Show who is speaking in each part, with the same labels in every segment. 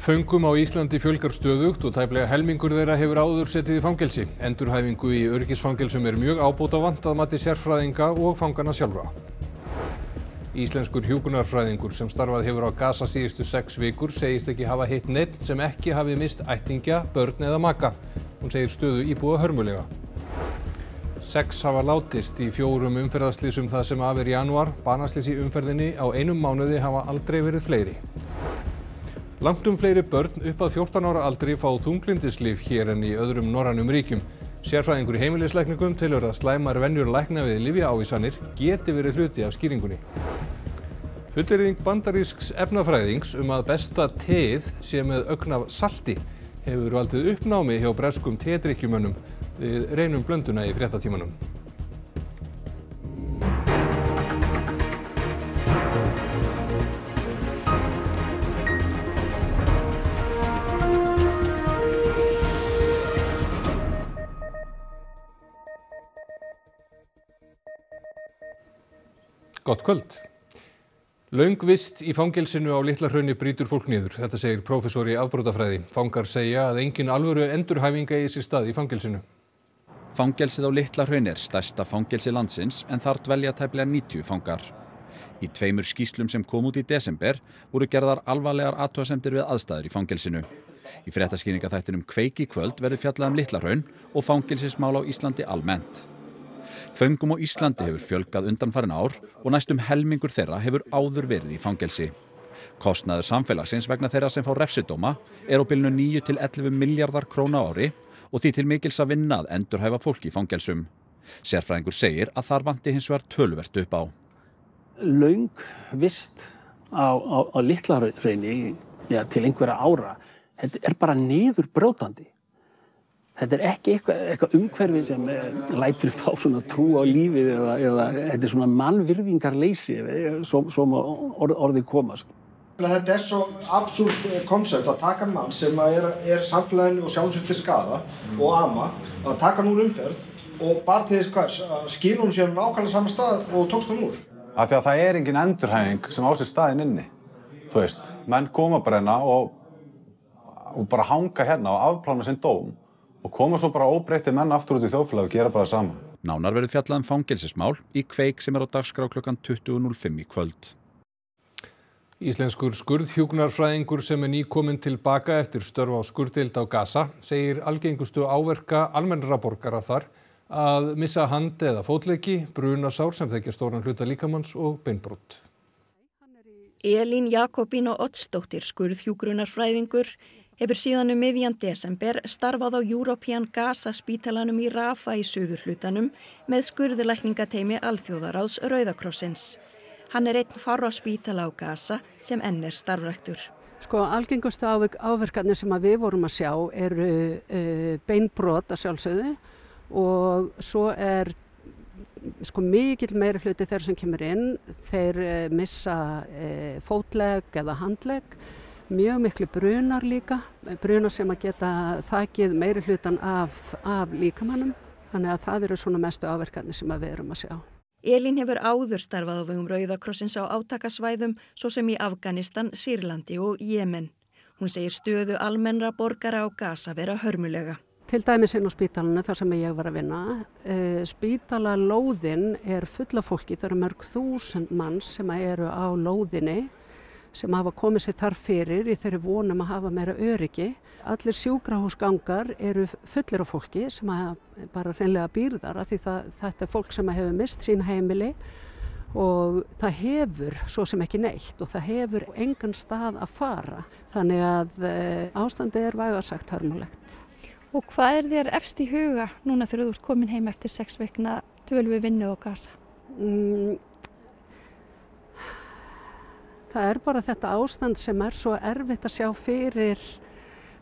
Speaker 1: Föngum á Íslandi fjölgar stöðugt og tæplega helmingur þeirra hefur áður setið í fangelsi. Endurhæfingu í örgisfangelsum er mjög ábótavant að mati sérfræðinga og fangana sjálfa. Íslenskur hjúkunarfræðingur sem starfað hefur á Gaza síðustu sex vikur segist ekki hafa hitt neitt sem ekki hafi mist ættingja, börn eða maka. Hún segir stöðu íbúa hörmulega. Sex hafa látist í fjórum umferðaslýsum það sem af er januar. Banaslýs í umferðinni á einum mánuði hafa aldrei verið fleiri langtum fleiri börn upp að fjórtán ára aldri fá þunglyndislyf hér en í öðrum norrænum ríkjum sérfræðingur í heimilislækningum telur að slæmar venjur lækna við lyfjaávísanir geti verið hluti af skýringunni fullyrðing bandarísks efnafræðings um að besta teið sé með ögn af salti hefur valdið uppnámi hjá breskum tedrykkjumönnum við reynum blönduna í fréttatímanum Gott kvöld. Laungvist í fangelsinu á Littlarhraunni brýtur fólk niður. Þetta segir professor í afbrótafræði. Fangar segja að engin alvöru endurhæfinga í sér stað
Speaker 2: í fangelsinu. Fangelsið á Littlarhraunni er stærsta fangelsi landsins en þar dvelja tæmlega 90 fangar. Í tveimur skýslum sem kom út í desember voru gerðar alvarlegar aðtóasemdir við aðstæður í fangelsinu. Í frettaskýninga þættinum Kveiki kvöld verður fjallað um Littlarhraun og fangelsismál á Íslandi almennt föngum á Íslandi hefur fjölgað undanfarin ár og næstum helmingur þeirra hefur áður verið í fangelsi kostnaður samfélagsins vegna þeirra sem fá refsidóma er á bylnu 9 til 11 miljardar króna ári og því til mikils að vinna að endurhæfa fólk í fangelsum sérfræðingur segir að þar vandi hins vegar töluvert upp á
Speaker 3: Laung vist á, á, á litlarreini ja, til einhverja ára þetta er bara niður brótandi Þetta er ekki eitthvað, eitthvað umhverfi sem eh, lætur fá svona trú á lífið eða, eða þetta er svona mannvirfingarleysi eh, sem orð, orðið komast. Þetta er svo
Speaker 4: absúlt eh, koncept að taka mann sem er, er samfélaginu og sjálfsveitir skafa mm. og ama að taka hann úr umferð og bara til þess hvað skilur hann sér nákvæmlega saman stað
Speaker 3: og tókst hann úr. Af því að það er engin endurhægning sem ásir staðin inni. Þú veist, menn koma bara hérna og, og bara hanga hérna og afplána sinn dóm og koma svo bara óbreytti menn aftur út í þjóflag og gera bara það saman.
Speaker 2: Nánar verður fjallað um fangilsismál í kveik sem er á dagskrá klokkan 20.05 í kvöld. Íslenskur skurðhjúknarfræðingur
Speaker 1: sem er nýkominn tilbaka eftir störfa á skurdild á Gaza segir algengustu áverka almennra borgara þar að missa hand eða fótleiki, bruna sár sem þekkja stóran hluta líkamanns og beinbrútt.
Speaker 5: Elin Jakobín og Ottsdóttir skurðhjúgrunarfræðingur hefur síðan um miðjan desember starfað á European Gaza spítalanum í Rafa í sögurhlutanum með skurðulækningateimi Alþjóðaráðs Rauðakrossins. Hann er einn farra spítala á Gaza sem enn er starfrektur.
Speaker 6: Sko algengustu áverkarnir sem við vorum að sjá eru uh, beinbrot að sjálfsögðu og svo er sko mikil meiri hluti þeir sem kemur inn, þeir uh, missa uh, eh, fótleg eða handleg mjög miklu brunar líka, brunar sem að geta þakkið meiri hlutan af, af líkamannum, þannig að það eru svona mestu áverkarnir sem við erum að sjá. Elin hefur
Speaker 5: áður starfað á vögum Rauðakrossins á átakasvæðum, svo sem í Afganistan, Sýrlandi og Jemen. Hún segir stöðu almennra borgara á gasa vera hörmulega.
Speaker 6: Til dæmis inn á spítalunni þar sem ég var að vinna, eh, spítalalóðin er fulla fólki, það eru mörg þúsund mann sem eru á lóðinni sem hafa komið sér þar fyrir í þeirri vonum að hafa meira öryggi. Allir sjúkrahúsgangar eru fullir af fólki sem bara reynlega býrðar af því það, þetta er fólk sem hefur mist sín heimili og það hefur svo sem ekki neitt og það hefur engan stað að fara þannig að eh, ástandi er vægarsagt hörmulegt.
Speaker 5: Og hvað er þér efst í huga núna þegar þú ert komin heim eftir sex vekna dvölu við vinnu og gasa?
Speaker 6: Mm, það er bara þetta ástand sem er svo erfitt að sjá fyrir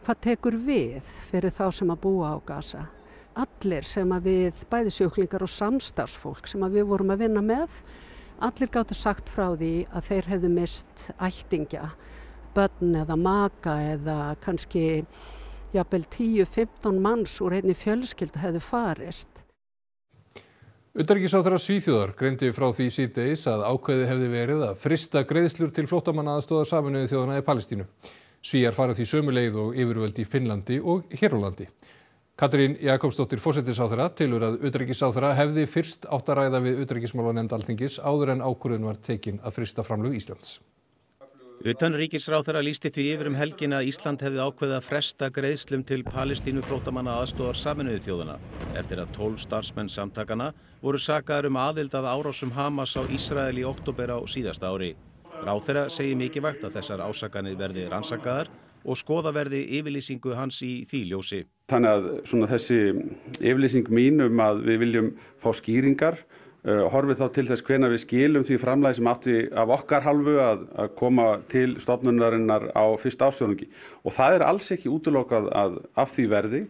Speaker 6: hvað tekur við fyrir þá sem að búa á gasa. Allir sem að við, bæði sjúklingar og samstagsfólk sem að við vorum að vinna með, allir gáttu sagt frá því að þeir hefðu mist ættingja, börn eða maka eða kannski jafnvel 10-15 manns úr einni fjölskyldu hefðu farist
Speaker 1: utanríkisráðherra Svíþjóðar greindi frá því síðdegis að ákveðið hefði verið að frysta greiðslur til flóttamannaaðstoðar Sameinuðu þjóðanna í Palestínu Svíar fara því sömu leið og yfirvöld í Finnlandi og hér á landi Katrín Jakobsdóttir forsætisráðherra telur að utanríkisráðherra hefði fyrst átt að ræða við utanríkismálanefnd Alþingis áður en ákvörðun var tekin að frysta framlög Íslands
Speaker 2: Utanríkisráþara lísti því yfir um helgin að Ísland hefði ákveðið að fresta greiðslum til Palestínu flótamanna aðstóðar saminuðu þjóðana eftir að tólf starfsmenn samtakana voru sagaður um aðild að árásum Hamas á Ísrael í oktober á síðasta ári. Ráþara segi mikilvægt að þessar ásakanir verði rannsakaðar og skoða verði yfirlýsingu hans í þýljósi.
Speaker 3: Þannig að þessi yfirlýsing mín um að við viljum fá skýringar Eh, horfið þá til þess hvena við skilum því framlagi sem átti af okkar halvu að, að koma til stofnunarinnar á fyrsta ástjóðungi og það er alls ekki útlokað að af því verði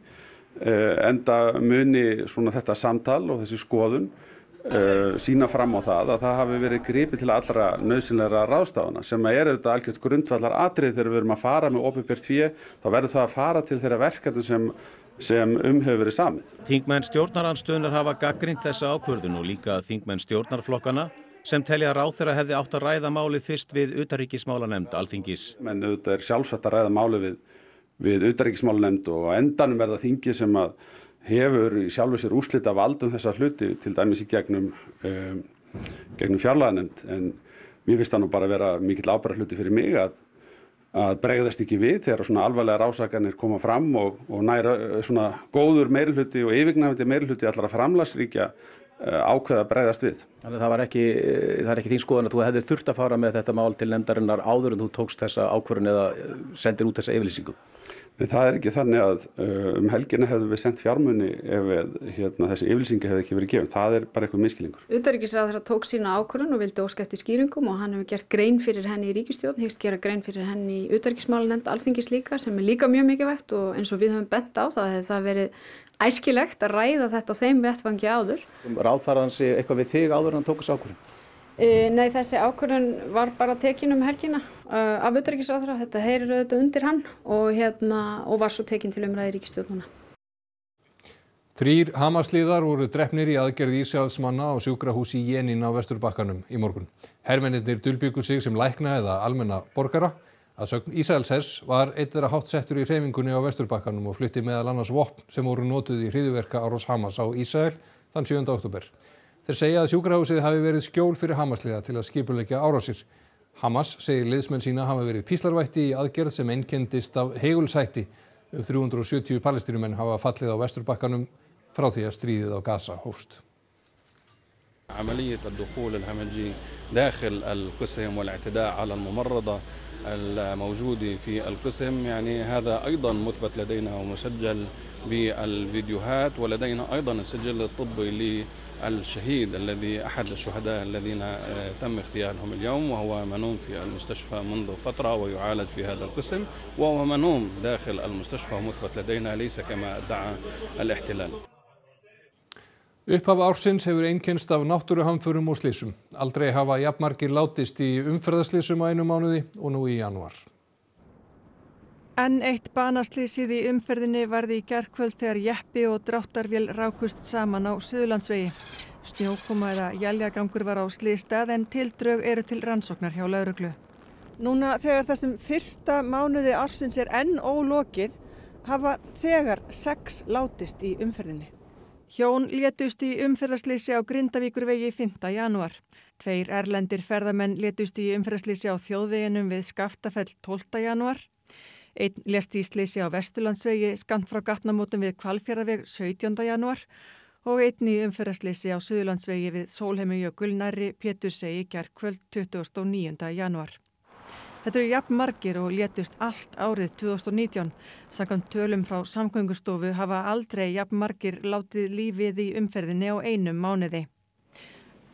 Speaker 3: eh, enda muni svona þetta samtal og þessi skoðun eh, sína fram á það að það hafi verið gripið til allra nöðsynleira ráðstafana sem er auðvitað algjört grundvallar atrið þegar við erum að fara með opibjörn því þá verður það að fara til þeirra verkefni sem sem um hefur verið samið.
Speaker 2: Þingmenn stjórnaranstöðunar hafa gaggrind þessa ákvörðun og líka þingmenn stjórnarflokkana sem telja ráð þeirra hefði átt að ræða máli fyrst við utaríkismálanemnd alþingis.
Speaker 3: Menn auðvitað er sjálfsagt að ræða máli við, við utaríkismálanemnd og endanum er það þingi sem hefur sjálfur sér úslita vald um þessa hluti til dæmis í gegnum, um, gegnum fjarlanemnd en mér finnst það nú bara að vera mikill ábæra hluti fyrir mig að að bregðast ekki við þegar svona alvarlegar ásakanir koma fram og, og næra svona góður meirulhuti og yfirgnafandi meirulhuti allra framlagsríkja ákveða bregðast við. Þannig það var ekki, eh, það er ekki þín skoðan að þú hefði þurft að fara með þetta mál til nefndarinnar áður en þú tókst þessa ákvörðun eða eh, sendir út þessa yfirlýsingu? En það er ekki þannig að uh, um helgina hefðu við sendt fjármunni ef hérna, þessi yfirlýsingi hefði ekki verið gefn. Það er bara eitthvað miskilingur.
Speaker 6: Uttaríkisraður tók sína ákvörðun og vildi óskæfti skýringum og hann hefur gert grein fyrir henni í ríkistjóðn, hegst gera grein fyrir henni í uttaríkismálinend alþingis líka sem er líka mjög mikilvægt og eins og við höfum bett á það hefði það verið æskilegt að ræða þetta á þeim vettfangi áður.
Speaker 2: Ráðfæraðan sé eitthvað við þig áður en hann tókast ákvörðun?
Speaker 6: Eh, nei, þessi ákvörðun var bara tekin um helgina eh, af auðvitaðriksræðara. Þetta heyrir auðvitað undir hann og, hérna, og var svo tekin til umræði ríkistjóðnuna.
Speaker 1: Þrýr hamaslíðar voru drefnir í aðgerð Ísjálfsmanna á sjúkrahúsi Jénin á Vesturbakkanum í morgun. Hermennir dölbyggur sig sem lækna eða almenna borgara. Að sögn Ísælsess var eitt þeirra hátsettur í hreyfingunni á Vesturbakkanum og flytti meðal annars vopn sem voru nótuð í hriðuverka á Roshamas á Ísæl þann 7. oktober. Þeir segja að sjúkrahúsið hafi verið skjól fyrir Hamasliða til að skipuleggja árásir. Hamas segir liðsmenn sína hafa verið píslarvætti í aðgerð sem einkendist af heigulsætti. Um 370 palestínumenn hafa fallið á vesturbakkanum frá því að stríðið á Gaza hófst.
Speaker 3: عملية الدخول الهمجي داخل القسم والاعتداء على الممرضة الموجودة في القسم يعني هذا أيضا مثبت لدينا ومسجل بالفيديوهات ولدينا أيضا السجل الطبي للشهيد الذي أحد الشهداء الذين آه، تم اغتيالهم اليوم وهو منوم في المستشفى منذ فترة ويعالج في هذا القسم وهو منوم داخل المستشفى مثبت لدينا ليس كما ادعى الاحتلال
Speaker 1: Upphaf ársins hefur einkennst af náttúruhamförum og slísum. Aldrei hafa jafnmargir látist í umferðaslísum á einu mánuði og nú í januar.
Speaker 5: Enn eitt banaslísið í umferðinni varði í gerðkvöld þegar jeppi og dráttarvél rákust saman á Suðlandsvegi. Snjókoma eða jæljagangur var á slístað en tildrög eru til rannsóknar hjá lauruglu. Núna þegar þessum fyrsta mánuði ársins er enn ólokið hafa þegar sex látist í umferðinni. Hjón létust í umferðarslýsi á Grindavíkurvegi 5. janúar. Tveir erlendir ferðamenn létust í umferðarslýsi á þjóðveginum við Skaftafell 12. janúar. Einn lést í slýsi á Vesturlandsvegi skamt frá gatnamótum við Kvalfjörðaveg 17. janúar og einn í umferðarslýsi á Suðurlandsvegi við Sólheimugjökull næri Pétur segi gerðkvöld 29. janúar. Þetta eru jafn margir og létust allt árið 2019. Sakkant tölum frá samgöngustofu hafa aldrei jafn margir látið lífið í umferðinni á einum mánuði.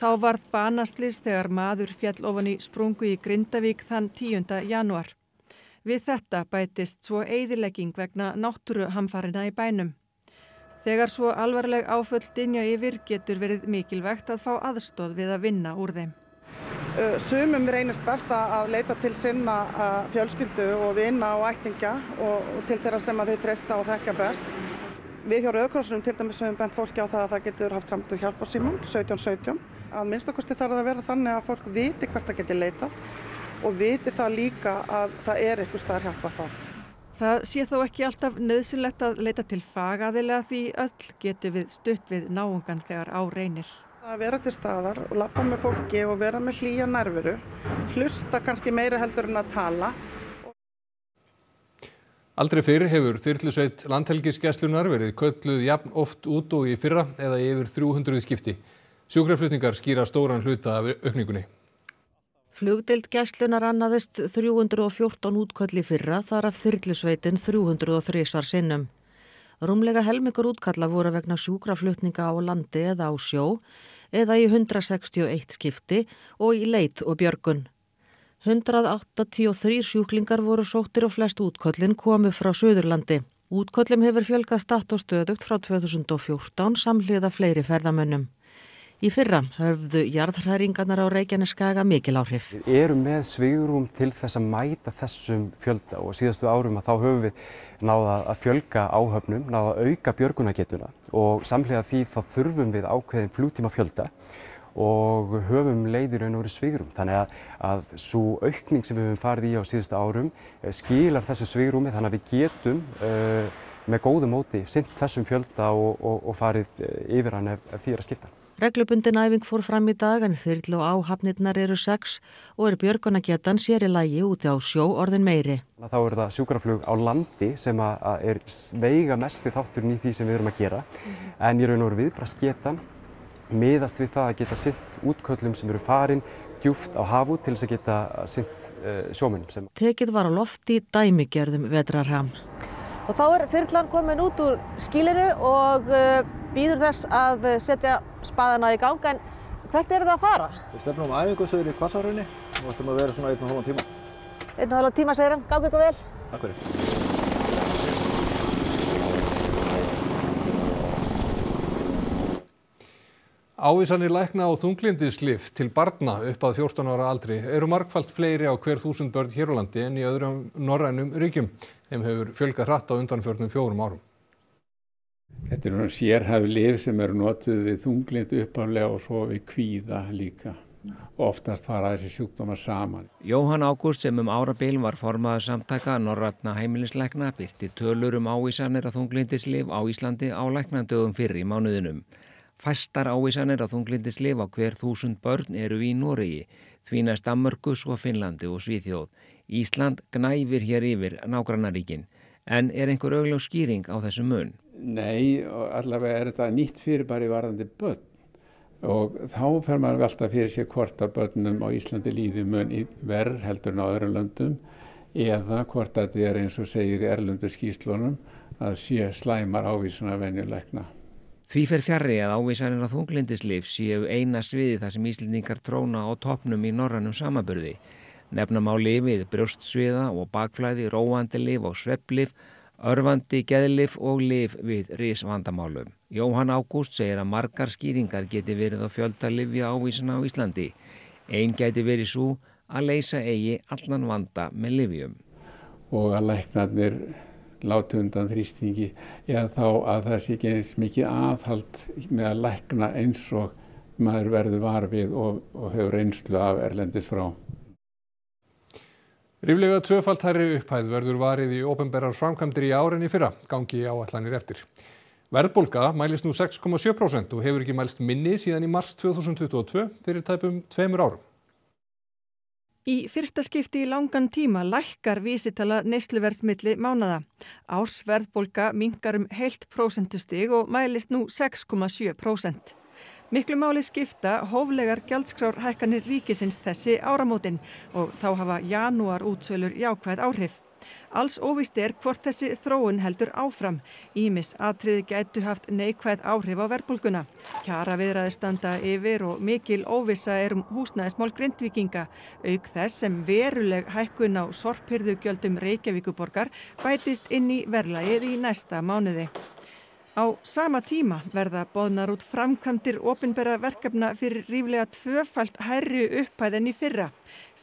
Speaker 5: Þá varð banastlýs þegar maður fjall ofan í sprungu í Grindavík þann 10. januar. Við þetta bætist svo eidilegging vegna náttúruhamfarina í bænum. Þegar svo alvarleg áföll dinja yfir getur verið mikilvægt að fá aðstóð við að vinna úr þeim. Eh, sumum reynist best að leita til sinna eh, fjölskyldu og vinna og ættinga og, og til þeirra sem þau treysta og þekkja best. Við hjá Rauðkrossunum til dæmis höfum bent fólki á það að það getur haft samt og hjálparsímum 17-17. Að minnstakosti þarf það að vera þannig að fólk viti hvert það getur leitað og viti það líka að það er eitthvað staðar hjálpa að fá. Það sé þó ekki alltaf nöðsynlegt að leita til fagaðilega því öll getur við stutt við náungan þegar á reynir. Að vera til staðar og lappa með fólki og vera með hlýja nærveru, hlusta kannski meira heldur en að tala.
Speaker 1: Aldrei fyrr hefur þyrlusveit landhelgiskeslunar verið kölluð jafn oft út og í fyrra eða yfir 300 skipti. Sjúkraflutningar skýra stóran hluta af aukningunni.
Speaker 4: Flugdeild gæslunar annaðist 314 útkvöldi fyrra þar af þyrlusveitin 303 svar sinnum. Rúmlega helmingur útkalla voru vegna sjúkraflutninga á landi eða á sjó eða í 161 skipti og í leit og björgun. 183 sjúklingar voru sóttir og flest útköllin komu frá Suðurlandi. Útköllum hefur fjölgað statt og stöðugt frá 2014 samhliða fleiri ferðamönnum. Í fyrra höfðu jarðhræringarnar á Reykjaneskaga mikil áhrif.
Speaker 5: Við erum með svigurum til þess að mæta þessum fjölda og síðastu árum að þá höfum við náða að fjölga áhöfnum, náða að auka björgunaketuna og samlega því þá þurfum við ákveðin flútíma fjölda og höfum leiðir raun og veru svigurum. Þannig að, að svo aukning sem við höfum farið í á síðastu árum eh, skilar þessu svigurumi þannig að við getum uh, með góðu móti sint þessum fjölda og, og, og farið eh, yfir hann ef, ef því er að skipta.
Speaker 4: Reglubundin æfing fór fram í dag en þyrl og áhafnirnar eru sex og er björgunagetan sér í lægi úti á sjó orðin meiri.
Speaker 5: Þá eru það sjúkraflug á landi sem er veiga mest í þátturinn í því sem við erum að gera mhm. en ég raun og veru viðbrastgetan miðast við það að geta synt útköllum sem eru farin djúft á hafu til þess að geta synt uh, eh, sjómunum. Sem... Tekið var á lofti
Speaker 4: dæmigerðum vetrarham. Og þá er þyrlan komin út úr skílinu og... Uh, býður þess að eh, setja spaðana í gang, en hvert eru það að fara? Við
Speaker 1: stefnum um æfingarsauður í Kvassarhraunni og ætlum að vera svona einn og halvan tíma.
Speaker 4: Einn og halvan tíma, segir hann. Gangi ykkur vel.
Speaker 1: Takk fyrir. Ávísanir lækna á þunglindislif til barna upp að 14 ára aldri eru markfalt fleiri á hver þúsund börn hér á landi en í öðrum norrænum ríkjum. Þeim hefur fjölga hratt á undanfjörnum fjórum árum. Þetta er svona
Speaker 2: sérhæfi lif sem eru notuð við þunglind uppaflega og svo við kvíða líka
Speaker 6: og oftast fara þessi sjúkdóma saman. Jóhann Ágúst sem um árabil var formaður samtaka Norratna heimilisleikna byrti tölur um ávísanir að þunglindislif á Íslandi á leiknandögum fyrir í mánuðinum. Fæstar ávísanir að þunglindislif á hver þúsund börn eru í Nóriði, því næst Amörgus og Finnlandi og Svíþjóð. Ísland gnæfir hér yfir nágrannaríkin en er einhver augljós skýring á þessu mun. Nei, allavega er þetta nýtt fyrirbæri varðandi börn og þá fer maður velta fyrir sér hvort
Speaker 1: að börnum á Íslandi líði mun verð heldur en á öðrum löndum eða hvort
Speaker 6: að þetta er eins og segir í erlundu skýslunum að sé slæmar ávísuna venjulegna. Því fer fjarrri að ávísanir á þunglindislif séu eina sviði þar sem Íslandingar tróna á toppnum í norrannum samabörði. Nefnum á lifið, brjóstsviða og bakflæði, róandi lif og svepplif Örvandi geðlif og lif við risvandamálum. Jóhann Ágúst segir að margar skýringar geti verið á fjöldalifja ávísina á Íslandi. Einn geti verið svo að leysa eigi allan vanda með lifjum. Og að læknarnir láti undan þrýstingi eða þá að það sé ekki eins
Speaker 1: mikið aðhald með að lækna eins og maður verður varfið og, og hefur einslu af erlendis frá. Ríflega tvöfaltæri upphæð verður varið í ofenberar framkvæmdir í árenni fyrra, gangi áallanir eftir. Verðbólka mælist nú 6,7% og hefur ekki mælst minni síðan í mars 2022 fyrir tæpum tveimur árum.
Speaker 5: Í fyrsta skipti í langan tíma lækkar vísitala neysluverðsmilli mánada. Árs verðbólka mingar um heilt prósentustig og mælist nú 6,7% miklu máli skipta hóflegar gjaldskrárhækkanir ríkisins þessi áramótin og þá hafa janúar útsölur jákvæð áhrif. Alls óvist er hvort þessi þróun heldur áfram. Ímis atriði gætu haft neikvæð áhrif á verbulguna. Kjara viðræði standa yfir og mikil óvisa er um húsnæðismál grindvikinga. Auk þess sem veruleg hækkun á sorphyrðugjöldum Reykjavíkuborgar bætist inn í verlaið í næsta mánuði á sama tíma verða boðnar út framkvæmdir opinberra verkefna fyrir ríflega tvöfalt hærri upphæð en í fyrra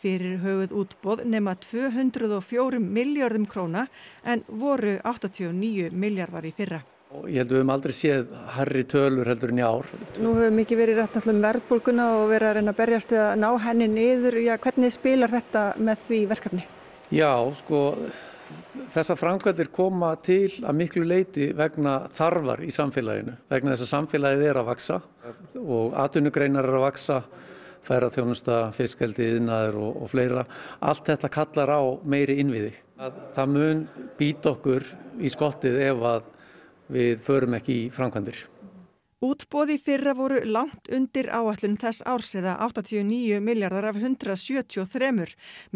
Speaker 5: fyrir höfuð útboð nema 204 miljardum króna en voru 89 miljardar í fyrra.
Speaker 2: Ég held að við höfum aldrei séð harri tölur heldur en í ár. Nú
Speaker 5: höfum mikið verið rætt náttúrulega um verðbólguna og verið að reyna að berjast að ná henni niður. Já, hvernig spilar þetta með því verkefni?
Speaker 2: Já, sko, þessar framkvæmdir koma til að miklu leyti vegna þarfar í samfélaginu vegna þess að samfélagið er að vaksa og atvinnugreinar er að vaksa ferðarþjónusta, fiskeldi, yðnaður og, og fleira. Allt þetta kallar á meiri innviði. Það mun býta okkur í skottið ef að við förum ekki í framkvæmdir
Speaker 5: útboð í fyrra voru langt undir áallun þess árs eða 89 miljardar af 173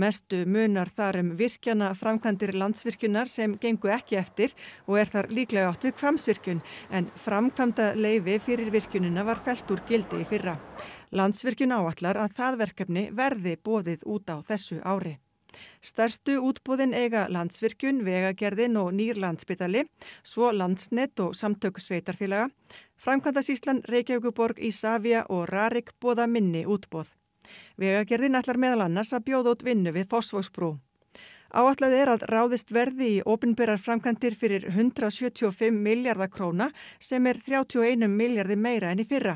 Speaker 5: mestu munar þar um virkjana framkvæmdir landsvirkjunar sem gengu ekki eftir og er þar líklega átt við kvamsvirkjun en framkvæmda leifi fyrir virkjununa var felt úr gildi í fyrra. Landsvirkjun áallar að það verkefni verði bóðið út á þessu ári stærstu útboðin eiga Landsvirkjun, Vegagerðin og Nýr Landspitali svo Landsnet og Samtök Sveitarfélaga Framkvæmdasíslan Reykjavíkuborg Ísafja og Rarik bóða minni útboð Vegagerðin ætlar meðal annars að bjóða út vinnu við Fossvóksbrú Áallat er að ráðist verði í ofinbyrjar framkantir fyrir 175 miljardar króna sem er 31 miljardi meira enn í fyrra.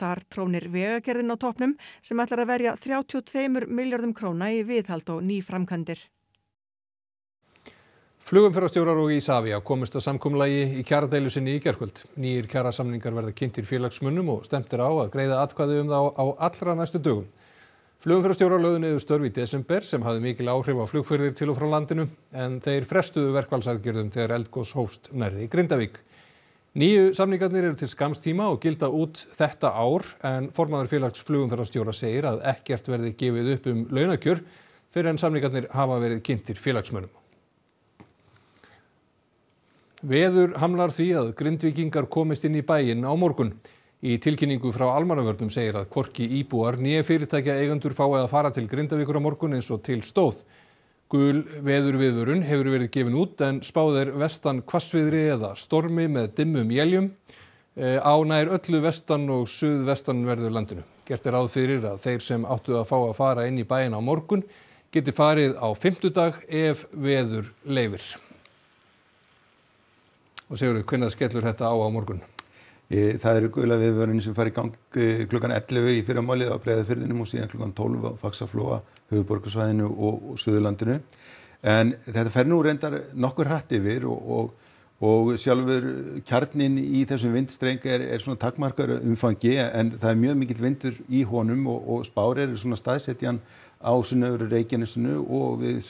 Speaker 5: Þar trónir vegagerðin á topnum sem ætlar að verja 32 miljardum króna í viðhald og ný framkantir.
Speaker 1: Flugumferðarstjórar og Ísafja komist að samkumlægi í kjaradeilu sinni í gerkvöld. Nýjir kjarasamningar verða kynntir félagsmunnum og stemtir á að greiða atkvæði um þá á allra næstu dögum. Flugumferðarstjórar lögðu niður störf í desember sem hafði mikil áhrif á flugferðir til og frá landinu en þeir frestuðu verkfallsaðgerðum þegar eldgós hófst nærri Grindavík. Nýju samningarnir eru til skamstíma og gilda út þetta ár en formadur félags flugumferðarstjóra segir að ekkert verði gefið upp um launakjör fyrir en samningarnir hafa verið kynntir félagsmönum. Veður hamlar því að grindvikingar komist inn í bæin á morgun í tilkynningu frá almannavörnum segir að hvorki íbúar né fyrirtækjaeigendur fái að fara til Grindavíkur á morgun eins og til stóð gul veðurviðvörun hefur verið gefin út en spáð er vestan hvassviðri eða stormi með dimmum éljum eh, á nær öllu vestan og suðvestanverðu landinu gert er ráð fyrir að þeir sem áttu að fá að fara inn í bæin á morgun geti farið á fymtudag ef veður leifir og segur við hvernig skellur þetta á á morgun
Speaker 3: það eru gula viðvörunin sem fari í gang eh, klukkan 11 í fyrramálið á Breiðafyrðinum og síðan klukkan 12 á Faxaflóa, höfuborgarsvæðinu og Suðurlandinu en þetta fer nú reyndar nokkur hratt yfir og og sjálfur kjarninn í þessum vindstreng er, er svona takmarkar umfangi en það er mjög mikill vindur í honum og, og spár eru svona staðsetjan á sunnöfru Reykjanesinu og við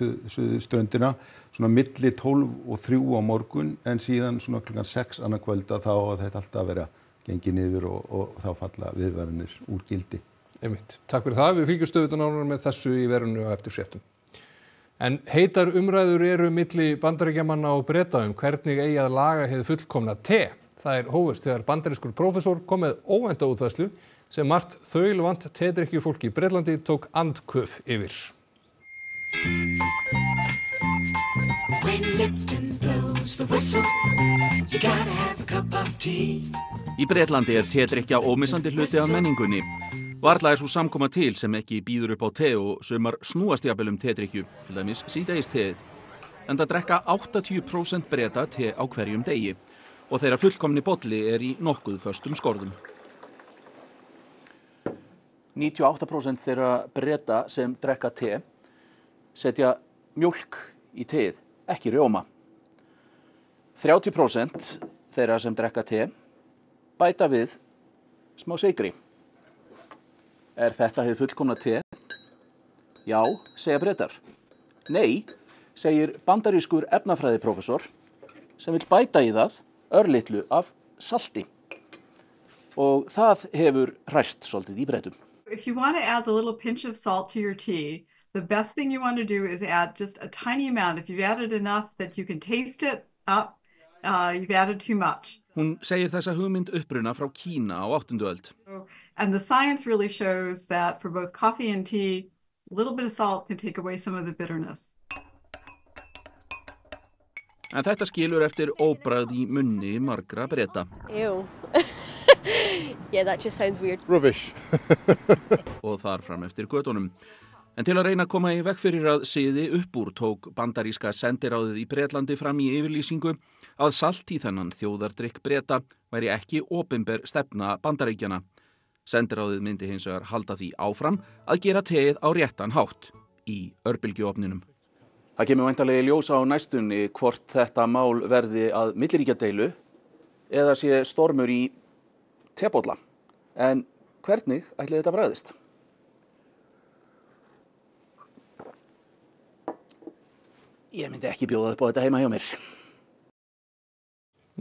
Speaker 3: ströndina svona milli 12 og 3 á morgun en síðan svona klukkan 6 annar kvölda þá að þetta alltaf vera gengið niður og, og þá falla viðverðinir úr gildi. Einmitt.
Speaker 1: Takk fyrir það. Við fylgjum stöðutan ánum með þessu í verðinu og eftir fréttum en heitar umræður eru milli Bandaríkjamanna og Breta um hvernig eigi að laga hið fullkomna te þær hófust þegar bandarískur prófessor kom með óvænta útfærslu sem margt þaulvant tedrykkjufólk í Bretlandi tók andköf yfir.
Speaker 2: Í Bretlandi er tedrykkja ómissandi hluti af menningunni. Varla er svo samkoma til sem ekki býður upp á te og sömar snúastjapelum tedrykju, til dæmis síðdeist teið. En það drekka 80% breyta te á hverjum degi og þeirra fullkomni botli er í nokkuð förstum skorðum. 98% þeirra breyta sem drekka te setja mjölk í teið, ekki rjóma. 30% þeirra sem drekka te bæta við smá segri. Er þetta hefur fullkomna te? Já, segja breytar. Nei, segir bandarískur efnafræðiprofessor sem vil bæta í það örlittlu af salti. Og það hefur hrært svolítið í breytum.
Speaker 5: If you want to add a little pinch of salt to your tea, the best thing you want to do is add just a tiny amount. If you've added enough that you can taste it up, uh, you've added too much.
Speaker 2: Hún segir þessa hugmynd uppruna frá Kína á áttunduöld.
Speaker 5: And the science really shows that for both coffee and tea, a little bit of salt can take away some of the bitterness.
Speaker 2: En þetta skilur eftir óbræð í munni margra breyta.
Speaker 5: Ew.
Speaker 3: yeah, that just sounds weird.
Speaker 2: Rubbish. og þar fram eftir gödunum. En til að reyna að koma í vekk fyrir að siði uppbúr tók bandaríska sendiráðið í Breitlandi fram í yfirlýsingu að salt í þennan þjóðardrykk breyta væri ekki ofinber stefna bandaríkjana. Sendiráðið myndi hins vegar halda því áfram að gera tegið á réttan hátt í örbylgjófninum. Það kemur væntalega í ljósa á næstunni hvort þetta mál verði að milliríkja deilu eða sé stormur í tebóla. En hvernig ætli þetta bræðist? Ég myndi ekki bjóða upp á þetta heima hjá mér.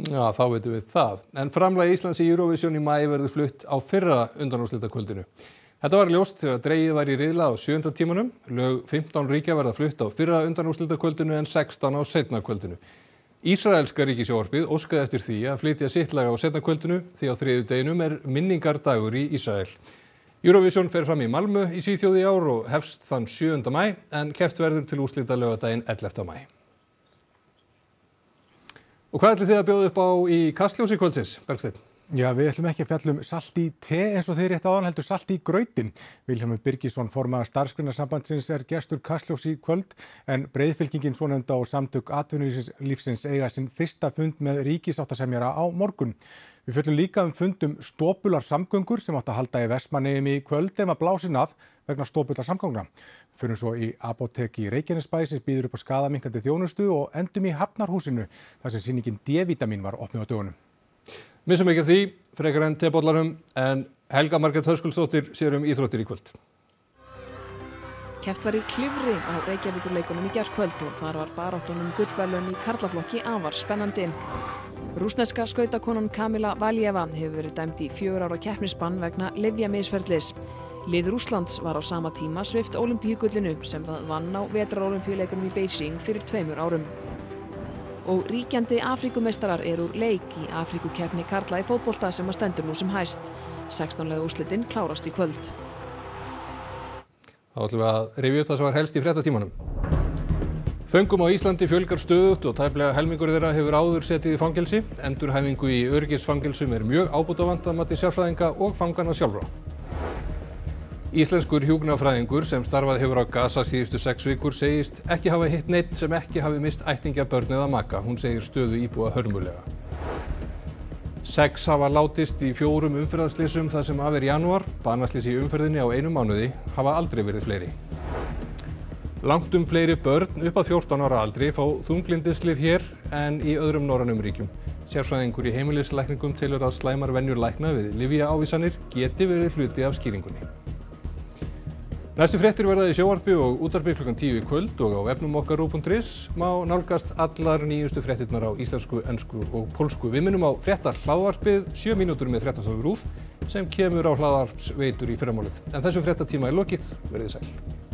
Speaker 1: Já, þá veitum við það. En framlega Íslands í Eurovision í mæi verður flutt á fyrra undanúrslutakvöldinu. Þetta var ljóst þegar dreyið var í riðla á sjönda tímanum. Lög 15 ríkja verða flutt á fyrra undanúrslutakvöldinu en 16 á setnakvöldinu. Ísraelska ríkisjórfið óskaði eftir því að flytja sittlaga á setnakvöldinu því á þriðu deginum er minningardagur í Ísrael. Eurovision fer fram í Malmö í síðjóði ár og hefst þann 7. mæ en keft verður til úslita lögadaginn 11. mæ. Og hvað ætlið þið að bjóða upp á í kastljósi kvöldsins, Bergsteinn? Já, við ætlum ekki að fjallum salt í te eins og þeir rétt áðan heldur salt í gröytin. Viljámi Birgisson,
Speaker 3: formaða starfskrinarsambandsins, er gestur Kastljós í kvöld en breyðfylkingin svonenda og samtök atvinnulífsins eiga sinn fyrsta fund með ríkisáttasemjara á morgun. Við fjöllum líka um fundum stópular samgöngur sem átt að halda í Vesmanegjum í kvöld ef maður blásin af vegna
Speaker 1: stópular samgönguna. Fjörum svo í apoteki Reykjanesbæði sem býður upp á skadaminkandi þjónustu og endum í Hafnarhúsinu þar sem síningin D-vitamin var opnið á dögunum. Missum ekki af því, frekar enn tebollarum, en Helga Marget Höskullsdóttir sér um íþróttir í kvöld.
Speaker 6: Kæft var í klifri á Reykjavíkurleikunum í gerðkvöld og þar var baráttunum gullverðlun í karlaflokki afar spennandi. Rúsneska skautakonan Kamila Valjeva hefur verið dæmt í fjögur ára keppnisbann vegna Livja meðsferðlis. Lið Rúslands var á sama tíma svift olimpíugullinu sem það vann á vetrarólimpíuleikunum í Beijing fyrir tveimur árum og ríkjandi Afríkumeistarar eru úr leik í Afríkukeppni Karla í fótbolta sem að stendur nú sem hæst. 16. úslitinn klárast í kvöld.
Speaker 1: Þá ætlum við að revja upp það sem var helst í frettatímanum. Föngum á Íslandi fjölgar stöðut og tæplega helmingur þeirra hefur áður setið í fangelsi. Endurhæfingu í örgisfangelsum er mjög ábútafand að mati sérfræðinga og fangana sjálfra íslenskur hjúkrunarfræðingur sem starfað hefur á Gaza síðustu sex vikur segist ekki hafa hitt neinn sem ekki hafi misst ættingja börn eða maka hún segir stöðu íbúa hörmulega sex hafa látist í fjórum umferðarslysum það sem af er janúar banaslys í umferðinni á einum mánuði hafa aldrei verið fleiri Langt um fleiri börn upp að 14 ára aldri fá þunglindislif hér en í öðrum norrannum ríkjum. Sérfræðingur í heimilisleikningum tilur að slæmar vennjur lækna við livja ávísanir geti verið hluti af skýringunni næstu fréttir verða í sjónvarpi og útvarpi klukkan tíu í kvöld og á vefnum okkar ruv punktur is má nálgast allar nýjustu fréttirnar á íslensku, ensku og pólsku. Við minnum á frétta hlaðvarpið, sjö mínútur með fréttastofu RÚV sem kemur á hlaðvarpsveitur í fyrramálið. En þessum fréttatíma er lokið, verið sæl.